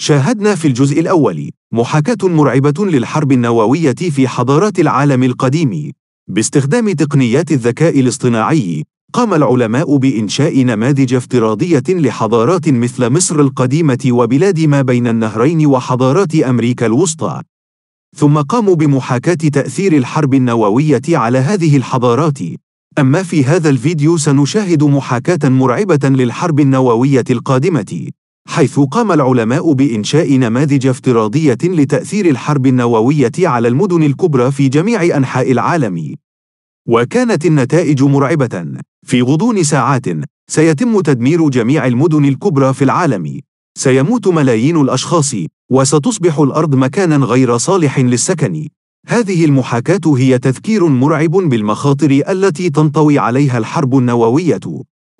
شاهدنا في الجزء الأول محاكاة مرعبة للحرب النووية في حضارات العالم القديم. باستخدام تقنيات الذكاء الاصطناعي، قام العلماء بإنشاء نماذج افتراضية لحضارات مثل مصر القديمة وبلاد ما بين النهرين وحضارات أمريكا الوسطى. ثم قاموا بمحاكاة تأثير الحرب النووية على هذه الحضارات. أما في هذا الفيديو سنشاهد محاكاة مرعبة للحرب النووية القادمة. حيث قام العلماء بإنشاء نماذج افتراضية لتأثير الحرب النووية على المدن الكبرى في جميع أنحاء العالم. وكانت النتائج مرعبة، في غضون ساعات سيتم تدمير جميع المدن الكبرى في العالم، سيموت ملايين الأشخاص، وستصبح الأرض مكانا غير صالح للسكن. هذه المحاكاة هي تذكير مرعب بالمخاطر التي تنطوي عليها الحرب النووية.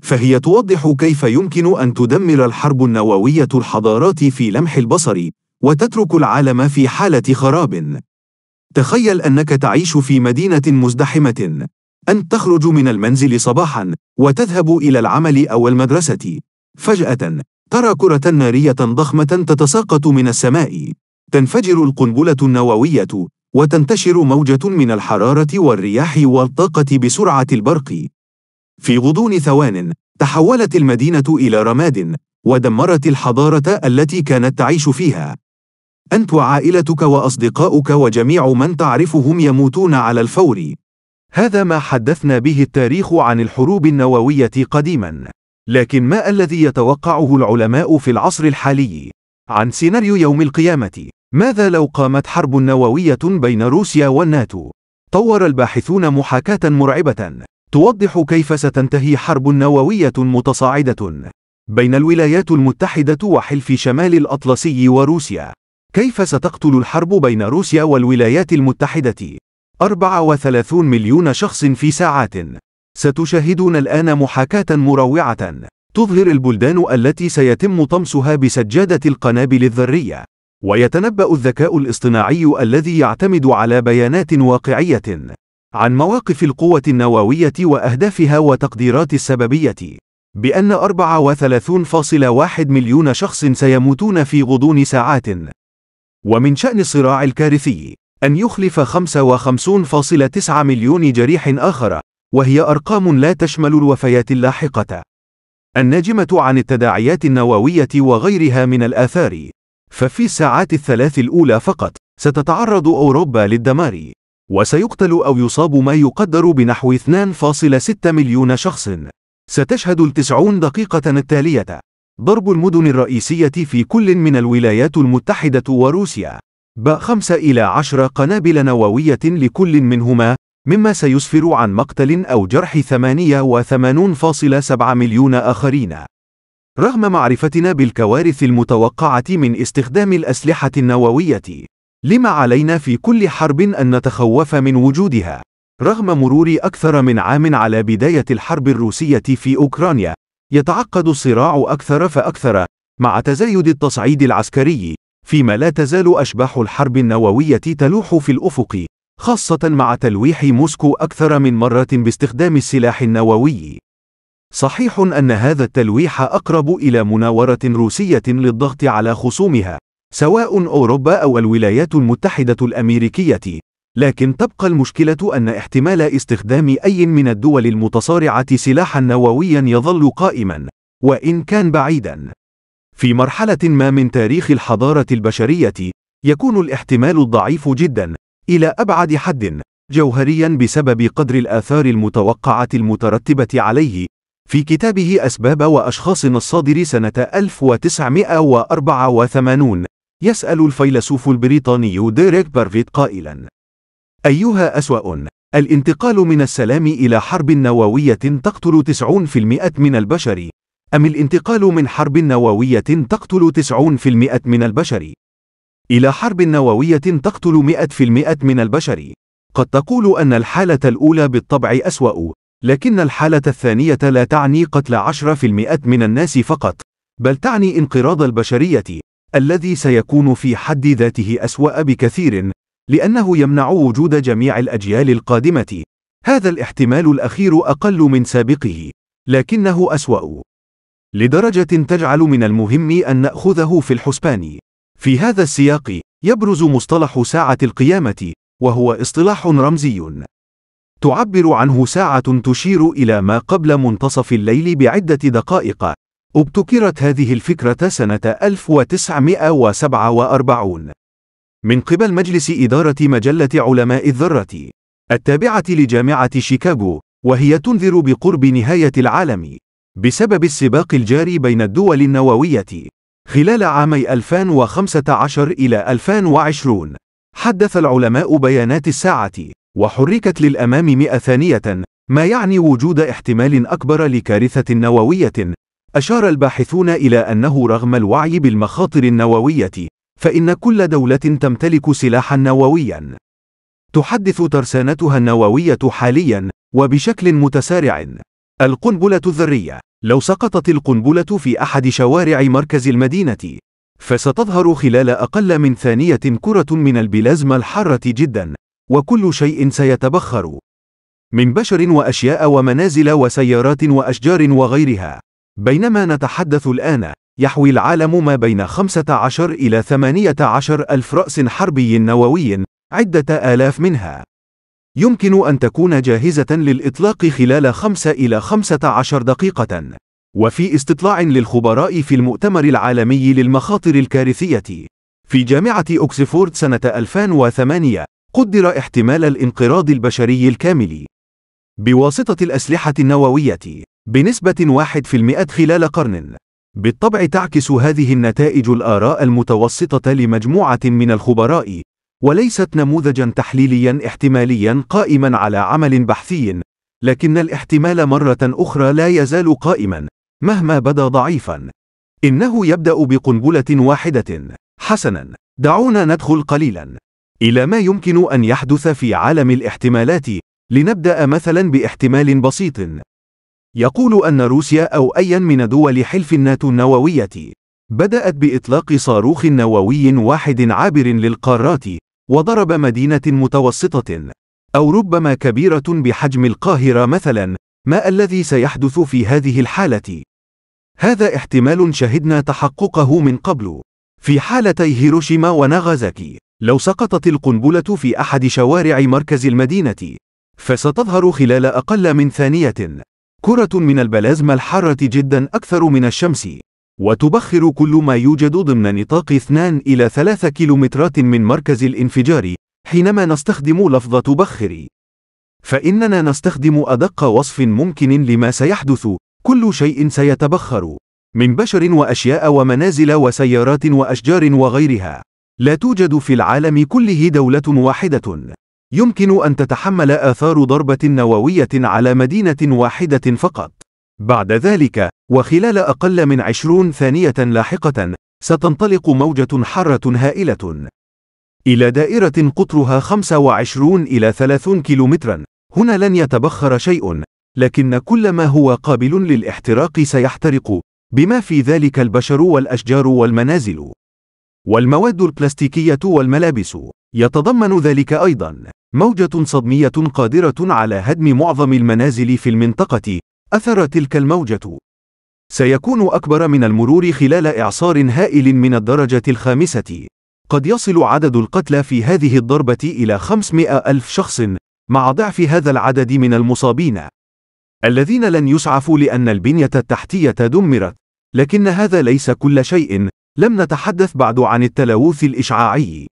فهي توضح كيف يمكن أن تدمر الحرب النووية الحضارات في لمح البصر وتترك العالم في حالة خراب. تخيل أنك تعيش في مدينة مزدحمة، أن تخرج من المنزل صباحًا وتذهب إلى العمل أو المدرسة. فجأة، ترى كرة نارية ضخمة تتساقط من السماء. تنفجر القنبلة النووية، وتنتشر موجة من الحرارة والرياح والطاقة بسرعة البرق. في غضون ثوان تحولت المدينة إلى رماد ودمرت الحضارة التي كانت تعيش فيها أنت وعائلتك وأصدقاؤك وجميع من تعرفهم يموتون على الفور هذا ما حدثنا به التاريخ عن الحروب النووية قديما لكن ما الذي يتوقعه العلماء في العصر الحالي عن سيناريو يوم القيامة ماذا لو قامت حرب نووية بين روسيا والناتو طور الباحثون محاكاة مرعبة توضح كيف ستنتهي حرب نووية متصاعدة بين الولايات المتحدة وحلف شمال الأطلسي وروسيا. كيف ستقتل الحرب بين روسيا والولايات المتحدة 34 مليون شخص في ساعات؟ ستشاهدون الآن محاكاة مروعة تظهر البلدان التي سيتم طمسها بسجادة القنابل الذرية. ويتنبأ الذكاء الاصطناعي الذي يعتمد على بيانات واقعية عن مواقف القوة النووية وأهدافها وتقديرات السببية بأن 34.1 مليون شخص سيموتون في غضون ساعات ومن شأن الصراع الكارثي أن يخلف 55.9 مليون جريح آخر وهي أرقام لا تشمل الوفيات اللاحقة الناجمة عن التداعيات النووية وغيرها من الآثار ففي الساعات الثلاث الأولى فقط ستتعرض أوروبا للدمار وسيقتل أو يصاب ما يقدر بنحو 2.6 مليون شخص. ستشهد التسعون دقيقة التالية ضرب المدن الرئيسية في كل من الولايات المتحدة وروسيا 5 إلى 10 قنابل نووية لكل منهما مما سيسفر عن مقتل أو جرح 88.7 مليون آخرين. رغم معرفتنا بالكوارث المتوقعة من استخدام الأسلحة النووية، لم علينا في كل حرب أن نتخوف من وجودها؟ رغم مرور أكثر من عام على بداية الحرب الروسية في أوكرانيا، يتعقد الصراع أكثر فأكثر مع تزايد التصعيد العسكري، فيما لا تزال أشباح الحرب النووية تلوح في الأفق، خاصة مع تلويح موسكو أكثر من مرة باستخدام السلاح النووي. صحيح أن هذا التلويح أقرب إلى مناورة روسية للضغط على خصومها، سواء أوروبا أو الولايات المتحدة الأمريكية، لكن تبقى المشكلة أن احتمال استخدام أي من الدول المتصارعة سلاحًا نوويًا يظل قائمًا، وإن كان بعيدًا. في مرحلة ما من تاريخ الحضارة البشرية، يكون الاحتمال الضعيف جدًا، إلى أبعد حد، جوهريًا بسبب قدر الآثار المتوقعة المترتبة عليه. في كتابه أسباب وأشخاص الصادر سنة 1984 يسأل الفيلسوف البريطاني ديريك بارفيت قائلاً: أيها أسوأ؟ الانتقال من السلام إلى حرب نووية تقتل 90% من البشر، أم الانتقال من حرب نووية تقتل 90% من البشر؟ إلى حرب نووية تقتل 100% من البشر. قد تقول أن الحالة الأولى بالطبع أسوأ، لكن الحالة الثانية لا تعني قتل 10% من الناس فقط، بل تعني انقراض البشرية، الذي سيكون في حد ذاته أسوأ بكثير، لأنه يمنع وجود جميع الأجيال القادمة. هذا الاحتمال الأخير أقل من سابقه، لكنه أسوأ. لدرجة تجعل من المهم أن نأخذه في الحسبان. في هذا السياق، يبرز مصطلح ساعة القيامة، وهو اصطلاح رمزي. تعبر عنه ساعة تشير إلى ما قبل منتصف الليل بعدة دقائق، ابتكرت هذه الفكرة سنة 1947 من قبل مجلس إدارة مجلة علماء الذرة التابعة لجامعة شيكاغو، وهي تنذر بقرب نهاية العالم بسبب السباق الجاري بين الدول النووية خلال عامي 2015 إلى 2020 حدث العلماء بيانات الساعة وحركت للأمام 100 ثانية ما يعني وجود احتمال أكبر لكارثة نووية أشار الباحثون إلى أنه رغم الوعي بالمخاطر النووية، فإن كل دولة تمتلك سلاحًا نوويًا. تحدث ترسانتها النووية حاليًا، وبشكل متسارع، القنبلة الذرية. لو سقطت القنبلة في أحد شوارع مركز المدينة، فستظهر خلال أقل من ثانية كرة من البلازما الحارة جدا، وكل شيء سيتبخر. من بشر وأشياء ومنازل وسيارات وأشجار وغيرها. بينما نتحدث الآن، يحوي العالم ما بين 15 إلى 18 ألف رأس حربي نووي، عدة آلاف منها يمكن أن تكون جاهزة للإطلاق خلال 5 إلى 15 دقيقة. وفي استطلاع للخبراء في المؤتمر العالمي للمخاطر الكارثية في جامعة أوكسفورد سنة 2008 قدر احتمال الانقراض البشري الكامل بواسطة الأسلحة النووية بنسبة 1% خلال قرن. بالطبع تعكس هذه النتائج الآراء المتوسطة لمجموعة من الخبراء، وليست نموذجا تحليليا احتماليا قائما على عمل بحثي، لكن الاحتمال مرة أخرى لا يزال قائما، مهما بدا ضعيفا. إنه يبدأ بقنبلة واحدة. حسنا، دعونا ندخل قليلا إلى ما يمكن أن يحدث في عالم الاحتمالات لنبدأ مثلا باحتمال بسيط يقول أن روسيا أو أيا من دول حلف الناتو النووية بدأت بإطلاق صاروخ نووي واحد عابر للقارات وضرب مدينة متوسطة أو ربما كبيرة بحجم القاهرة مثلا ما الذي سيحدث في هذه الحالة؟ هذا احتمال شهدنا تحققه من قبل في حالتي هيروشيما وناغازاكي لو سقطت القنبلة في أحد شوارع مركز المدينة فستظهر خلال أقل من ثانية. كرة من البلازما الحارة جدا أكثر من الشمس، وتبخر كل ما يوجد ضمن نطاق 2 إلى 3 كيلومترات من مركز الانفجار، حينما نستخدم لفظ تبخر. فإننا نستخدم أدق وصف ممكن لما سيحدث، كل شيء سيتبخر، من بشر وأشياء ومنازل وسيارات وأشجار وغيرها. لا توجد في العالم كله دولة واحدة يمكن أن تتحمل آثار ضربة نووية على مدينة واحدة فقط. بعد ذلك، وخلال أقل من عشرون ثانية لاحقة، ستنطلق موجة حارة هائلة إلى دائرة قطرها 25 إلى 30 كيلومترا. هنا لن يتبخر شيء، لكن كل ما هو قابل للاحتراق سيحترق، بما في ذلك البشر والأشجار والمنازل. والمواد البلاستيكية والملابس. يتضمن ذلك أيضا موجة صدمية قادرة على هدم معظم المنازل في المنطقة، أثر تلك الموجة سيكون أكبر من المرور خلال إعصار هائل من الدرجة الخامسة. قد يصل عدد القتلى في هذه الضربة إلى 500 ألف شخص، مع ضعف هذا العدد من المصابين، الذين لن يسعفوا لأن البنية التحتية دمرت. لكن هذا ليس كل شيء، لم نتحدث بعد عن التلوث الإشعاعي.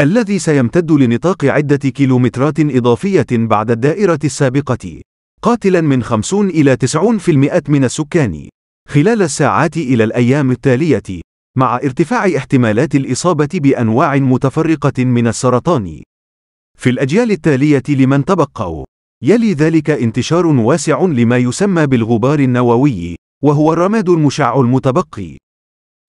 الذي سيمتد لنطاق عدة كيلومترات إضافية بعد الدائرة السابقة، قاتلاً من 50 إلى 90% من السكان خلال الساعات إلى الأيام التالية، مع ارتفاع احتمالات الإصابة بأنواع متفرقة من السرطان. في الأجيال التالية لمن تبقوا، يلي ذلك انتشار واسع لما يسمى بالغبار النووي، وهو الرماد المشع المتبقي،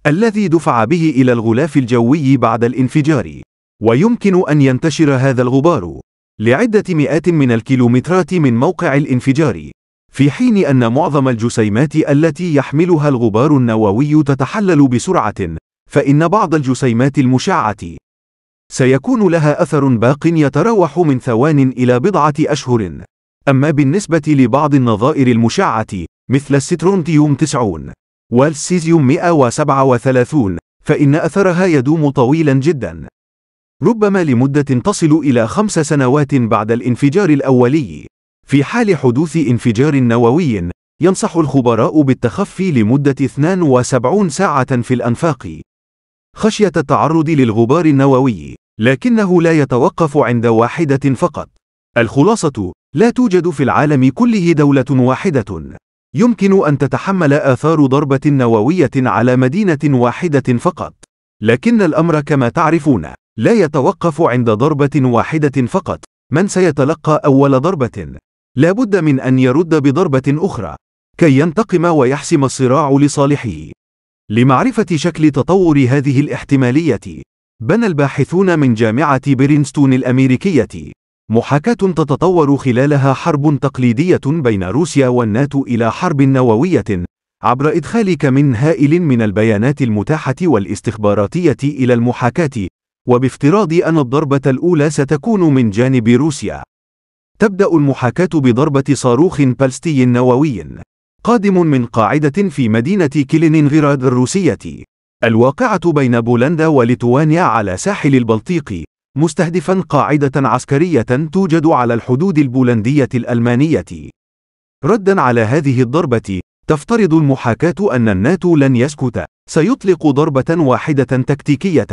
الذي دفع به إلى الغلاف الجوي بعد الانفجار. ويمكن أن ينتشر هذا الغبار لعدة مئات من الكيلومترات من موقع الانفجار، في حين أن معظم الجسيمات التي يحملها الغبار النووي تتحلل بسرعة، فإن بعض الجسيمات المشعة سيكون لها أثر باق يتراوح من ثوان إلى بضعة أشهر. أما بالنسبة لبعض النظائر المشعة، مثل السترونتيوم 90 والسيزيوم 137 فإن أثرها يدوم طويلا جدا ربما لمدة تصل إلى خمس سنوات بعد الانفجار الأولي. في حال حدوث انفجار نووي، ينصح الخبراء بالتخفي لمدة 72 ساعة في الأنفاق. خشية التعرض للغبار النووي، لكنه لا يتوقف عند واحدة فقط. الخلاصة: لا توجد في العالم كله دولة واحدة. يمكن أن تتحمل آثار ضربة نووية على مدينة واحدة فقط. لكن الأمر كما تعرفون لا يتوقف عند ضربة واحدة فقط. من سيتلقى أول ضربة؟ لا بد من أن يرد بضربة أخرى كي ينتقم ويحسم الصراع لصالحه. لمعرفة شكل تطور هذه الاحتمالية، بنى الباحثون من جامعة برينستون الأمريكية محاكاة تتطور خلالها حرب تقليدية بين روسيا والناتو إلى حرب نووية عبر إدخال كم هائل من البيانات المتاحة والاستخباراتية إلى المحاكاة وبافتراض أن الضربة الأولى ستكون من جانب روسيا. تبدأ المحاكاة بضربة صاروخ بالستي نووي قادم من قاعدة في مدينة كيلينينغراد الروسية الواقعة بين بولندا وليتوانيا على ساحل البلطيق مستهدفا قاعدة عسكرية توجد على الحدود البولندية الألمانية. ردًا على هذه الضربة، تفترض المحاكاة أن الناتو لن يسكت، سيطلق ضربة واحدة تكتيكية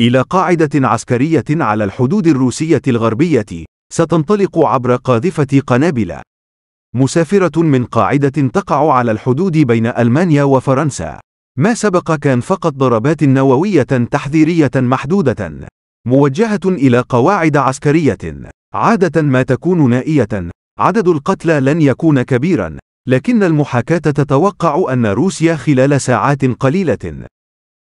إلى قاعدة عسكرية على الحدود الروسية الغربية، ستنطلق عبر قاذفة قنابل. مسافرة من قاعدة تقع على الحدود بين ألمانيا وفرنسا. ما سبق كان فقط ضربات نووية تحذيرية محدودة، موجهة إلى قواعد عسكرية. عادة ما تكون نائية، عدد القتلى لن يكون كبيرا، لكن المحاكاة تتوقع أن روسيا خلال ساعات قليلة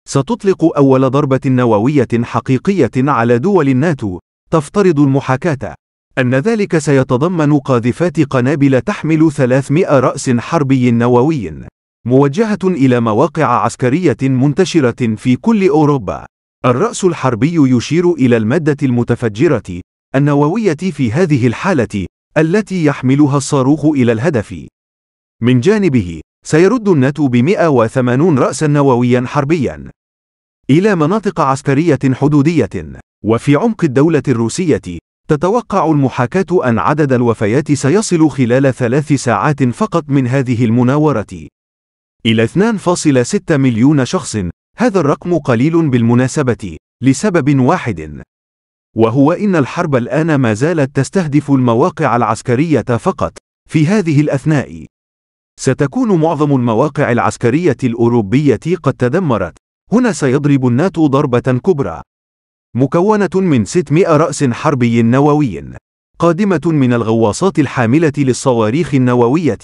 ستطلق أول ضربة نووية حقيقية على دول الناتو، تفترض المحاكاة أن ذلك سيتضمن قاذفات قنابل تحمل 300 رأس حربي نووي، موجهة إلى مواقع عسكرية منتشرة في كل أوروبا. الرأس الحربي يشير إلى المادة المتفجرة، النووية في هذه الحالة، التي يحملها الصاروخ إلى الهدف. من جانبه، سيرد الناتو ب 180 رأسا نوويا حربيا، إلى مناطق عسكرية حدودية. وفي عمق الدولة الروسية، تتوقع المحاكاة أن عدد الوفيات سيصل خلال ثلاث ساعات فقط من هذه المناورة إلى 2.6 مليون شخص، هذا الرقم قليل بالمناسبة، لسبب واحد، وهو إن الحرب الآن ما زالت تستهدف المواقع العسكرية فقط، في هذه الأثناء، ستكون معظم المواقع العسكرية الأوروبية قد تدمرت، هنا سيضرب الناتو ضربة كبرى. مكونة من 600 رأس حربي نووي. قادمة من الغواصات الحاملة للصواريخ النووية.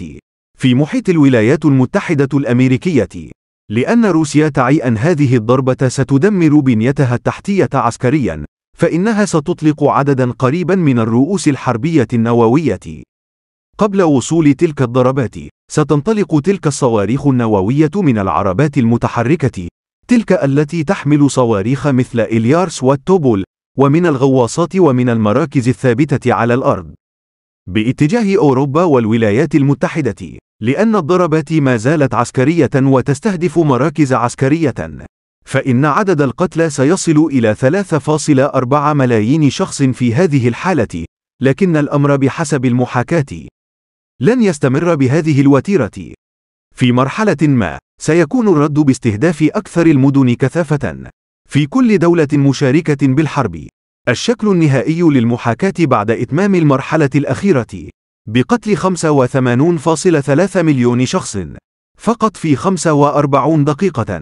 في محيط الولايات المتحدة الأمريكية. لأن روسيا تعي أن هذه الضربة ستدمر بنيتها التحتية عسكريا، فإنها ستطلق عددا قريبا من الرؤوس الحربية النووية. قبل وصول تلك الضربات، ستنطلق تلك الصواريخ النووية من العربات المتحركة، تلك التي تحمل صواريخ مثل إليارس والتوبول، ومن الغواصات ومن المراكز الثابتة على الأرض. باتجاه أوروبا والولايات المتحدة، لأن الضربات ما زالت عسكرية وتستهدف مراكز عسكرية. فإن عدد القتلى سيصل إلى 3.4 ملايين شخص في هذه الحالة، لكن الأمر بحسب المحاكاة لن يستمر بهذه الوتيرة. في مرحلة ما، سيكون الرد باستهداف أكثر المدن كثافة. في كل دولة مشاركة بالحرب، الشكل النهائي للمحاكاة بعد إتمام المرحلة الأخيرة بقتل 85.3 مليون شخص فقط في 45 دقيقة.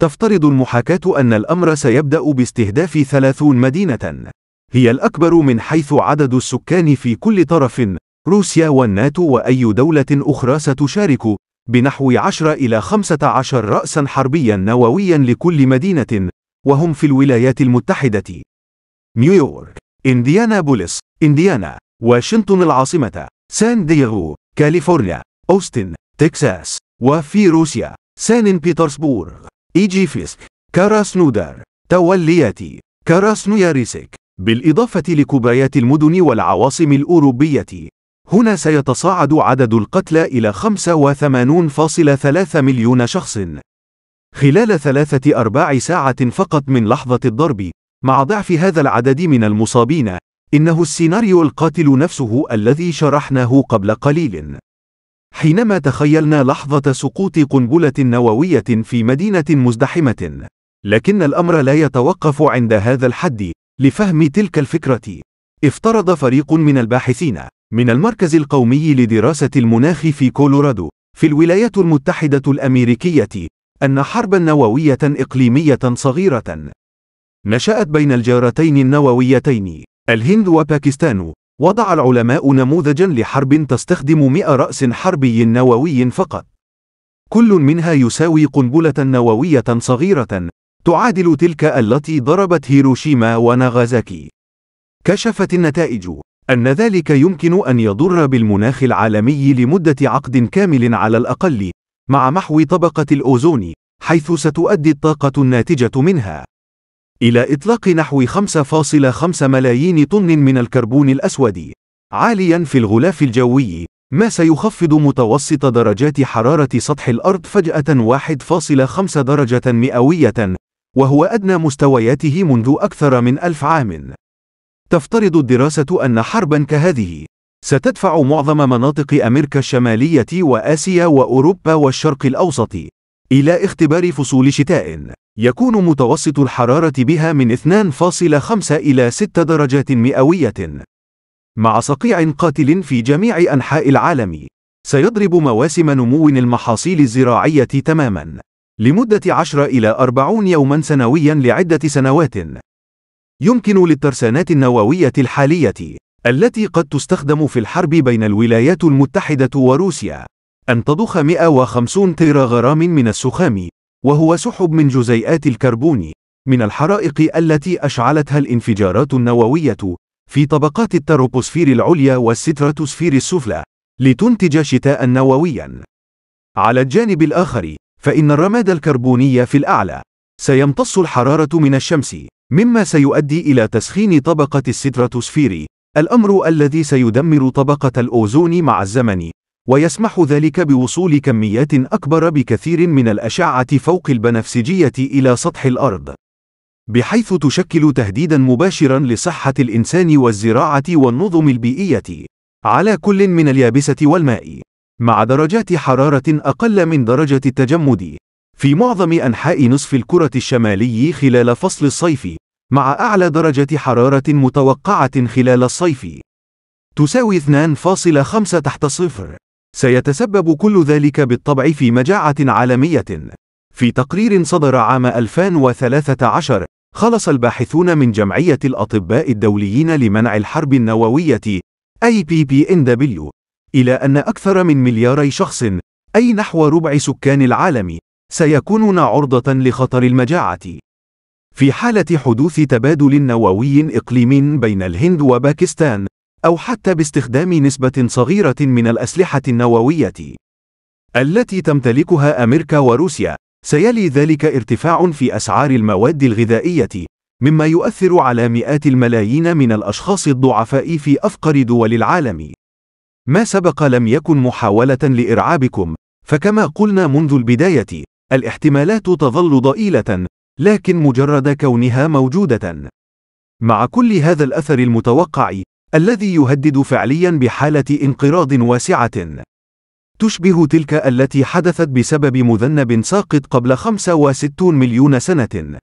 تفترض المحاكاة أن الأمر سيبدأ باستهداف 30 مدينة، هي الأكبر من حيث عدد السكان في كل طرف، روسيا والناتو وأي دولة أخرى ستشارك، بنحو 10 إلى 15 رأسا حربيا نوويا لكل مدينة، وهم في الولايات المتحدة. نيويورك، إنديانابوليس، إنديانا، واشنطن العاصمة، سان دييغو، كاليفورنيا، أوستن، تكساس، وفي روسيا، سان بيترسبورغ، إيجيفيسك كاراسنودار، تولياتي، كاراسنوياريسك، بالإضافة لكبريات المدن والعواصم الأوروبية. هنا سيتصاعد عدد القتلى إلى 85.3 مليون شخص. خلال ثلاثة أرباع ساعة فقط من لحظة الضرب، مع ضعف هذا العدد من المصابين، إنه السيناريو القاتل نفسه الذي شرحناه قبل قليل. حينما تخيلنا لحظة سقوط قنبلة نووية في مدينة مزدحمة، لكن الأمر لا يتوقف عند هذا الحد. لفهم تلك الفكرة، افترض فريق من الباحثين من المركز القومي لدراسة المناخ في كولورادو، في الولايات المتحدة الأمريكية، أن حربا نووية إقليمية صغيرة نشأت بين الجارتين النوويتين، الهند وباكستان، وضع العلماء نموذجا لحرب تستخدم 100 رأس حربي نووي فقط. كل منها يساوي قنبلة نووية صغيرة، تعادل تلك التي ضربت هيروشيما وناغازاكي. كشفت النتائج أن ذلك يمكن أن يضر بالمناخ العالمي لمدة عقد كامل على الأقل، مع محو طبقة الأوزون، حيث ستؤدي الطاقة الناتجة منها إلى إطلاق نحو 5.5 ملايين طن من الكربون الأسود، عاليًا في الغلاف الجوي، ما سيخفض متوسط درجات حرارة سطح الأرض فجأة 1.5 درجة مئوية، وهو أدنى مستوياته منذ أكثر من ألف عام. تفترض الدراسة أن حربا كهذه ستدفع معظم مناطق أمريكا الشمالية وآسيا وأوروبا والشرق الأوسط إلى اختبار فصول شتاء يكون متوسط الحرارة بها من 2.5 إلى 6 درجات مئوية مع صقيع قاتل في جميع أنحاء العالم سيضرب مواسم نمو المحاصيل الزراعية تماما لمدة 10 إلى 40 يوما سنويا لعدة سنوات يمكن للترسانات النووية الحالية التي قد تستخدم في الحرب بين الولايات المتحدة وروسيا أن تضخ 150 تيرا غرام من السخام وهو سحب من جزيئات الكربون من الحرائق التي أشعلتها الانفجارات النووية في طبقات التروبوسفير العليا والستراتوسفير السفلى لتنتج شتاء نوويا على الجانب الآخر فإن الرماد الكربوني في الأعلى سيمتص الحرارة من الشمس مما سيؤدي إلى تسخين طبقة الستراتوسفير، الأمر الذي سيدمر طبقة الأوزون مع الزمن، ويسمح ذلك بوصول كميات أكبر بكثير من الأشعة فوق البنفسجية إلى سطح الأرض، بحيث تشكل تهديدًا مباشرًا لصحة الإنسان والزراعة والنظم البيئية، على كل من اليابسة والماء، مع درجات حرارة أقل من درجة التجمد. في معظم أنحاء نصف الكرة الشمالي خلال فصل الصيف، مع أعلى درجة حرارة متوقعة خلال الصيف تساوي 2.5 تحت صفر. سيتسبب كل ذلك بالطبع في مجاعة عالمية. في تقرير صدر عام 2013 خلص الباحثون من جمعية الأطباء الدوليين لمنع الحرب النووية IPPNW إلى أن أكثر من ملياري شخص أي نحو ربع سكان العالم سيكونون عرضة لخطر المجاعة. في حالة حدوث تبادل نووي إقليمي بين الهند وباكستان، أو حتى باستخدام نسبة صغيرة من الأسلحة النووية التي تمتلكها أمريكا وروسيا، سيلي ذلك ارتفاع في أسعار المواد الغذائية، مما يؤثر على مئات الملايين من الأشخاص الضعفاء في أفقر دول العالم. ما سبق لم يكن محاولة لإرعابكم، فكما قلنا منذ البداية، الاحتمالات تظل ضئيلة، لكن مجرد كونها موجودة. مع كل هذا الأثر المتوقع، الذي يهدد فعليا بحالة انقراض واسعة. تشبه تلك التي حدثت بسبب مذنب ساقط قبل 65 مليون سنة.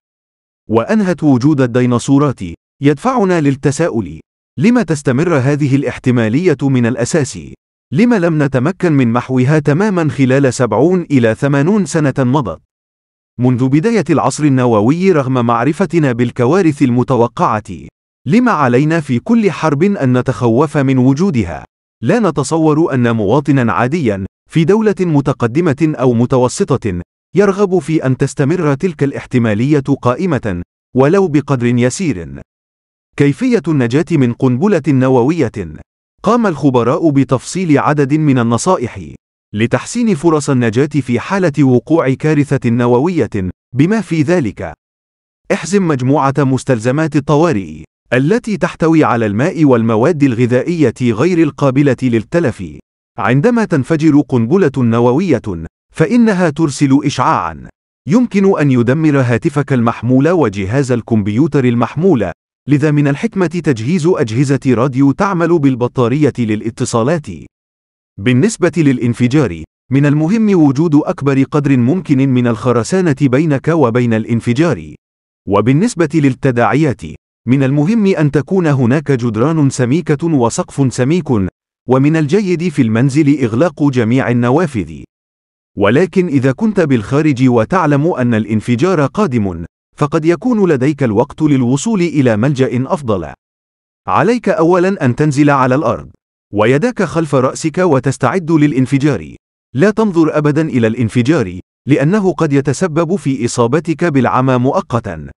وأنهت وجود الديناصورات، يدفعنا للتساؤل: لم تستمر هذه الاحتمالية من الأساس؟ لم لم نتمكن من محوها تماما خلال 70 إلى 80 سنة مضت؟ منذ بداية العصر النووي رغم معرفتنا بالكوارث المتوقعة، لم علينا في كل حرب أن نتخوف من وجودها؟ لا نتصور أن مواطنا عاديا في دولة متقدمة أو متوسطة يرغب في أن تستمر تلك الاحتمالية قائمة ولو بقدر يسير. كيفية النجاة من قنبلة نووية قام الخبراء بتفصيل عدد من النصائح لتحسين فرص النجاة في حالة وقوع كارثة نووية، بما في ذلك احزم مجموعة مستلزمات الطوارئ التي تحتوي على الماء والمواد الغذائية غير القابلة للتلف. عندما تنفجر قنبلة نووية، فإنها ترسل إشعاعًا يمكن أن يدمر هاتفك المحمول وجهاز الكمبيوتر المحمول لذا من الحكمة تجهيز أجهزة راديو تعمل بالبطارية للاتصالات. بالنسبة للانفجار، من المهم وجود أكبر قدر ممكن من الخرسانة بينك وبين الانفجار. وبالنسبة للتداعيات، من المهم أن تكون هناك جدران سميكة وسقف سميك، ومن الجيد في المنزل إغلاق جميع النوافذ. ولكن إذا كنت بالخارج وتعلم أن الانفجار قادم، فقد يكون لديك الوقت للوصول إلى ملجأ أفضل. عليك أولاً أن تنزل على الأرض، ويداك خلف رأسك وتستعد للانفجار. لا تنظر أبداً إلى الانفجار، لأنه قد يتسبب في إصابتك بالعمى مؤقتاً.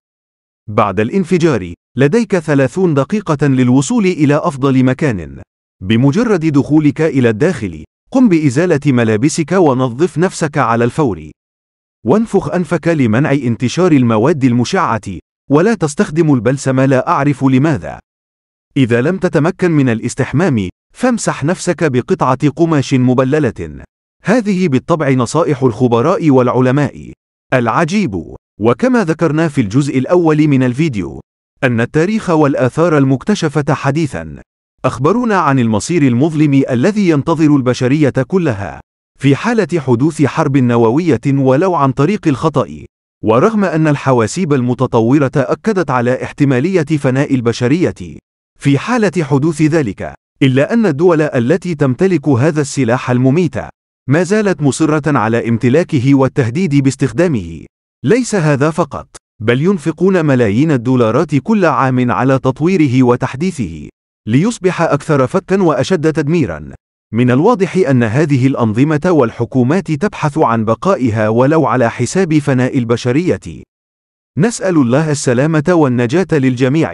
بعد الانفجار، لديك ثلاثون دقيقة للوصول إلى أفضل مكان. بمجرد دخولك إلى الداخل، قم بإزالة ملابسك ونظف نفسك على الفور. وانفخ أنفك لمنع انتشار المواد المشعة، ولا تستخدم البلسم لا أعرف لماذا. إذا لم تتمكن من الاستحمام، فامسح نفسك بقطعة قماش مبللة. هذه بالطبع نصائح الخبراء والعلماء. العجيب، وكما ذكرنا في الجزء الأول من الفيديو، أن التاريخ والآثار المكتشفة حديثًا، أخبرونا عن المصير المظلم الذي ينتظر البشرية كلها. في حالة حدوث حرب نووية ولو عن طريق الخطأ ورغم أن الحواسيب المتطورة أكدت على احتمالية فناء البشرية في حالة حدوث ذلك إلا أن الدول التي تمتلك هذا السلاح المميت ما زالت مصرة على امتلاكه والتهديد باستخدامه ليس هذا فقط بل ينفقون ملايين الدولارات كل عام على تطويره وتحديثه ليصبح أكثر فكا وأشد تدميرا من الواضح أن هذه الأنظمة والحكومات تبحث عن بقائها ولو على حساب فناء البشرية. نسأل الله السلامة والنجاة للجميع.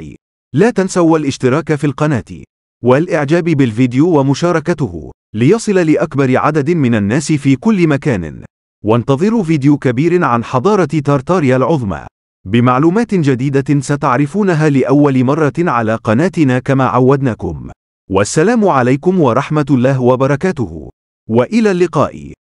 لا تنسوا الاشتراك في القناة والإعجاب بالفيديو ومشاركته ليصل لأكبر عدد من الناس في كل مكان. وانتظروا فيديو كبير عن حضارة تارتاريا العظمى بمعلومات جديدة ستعرفونها لأول مرة على قناتنا كما عودناكم. والسلام عليكم ورحمة الله وبركاته وإلى اللقاء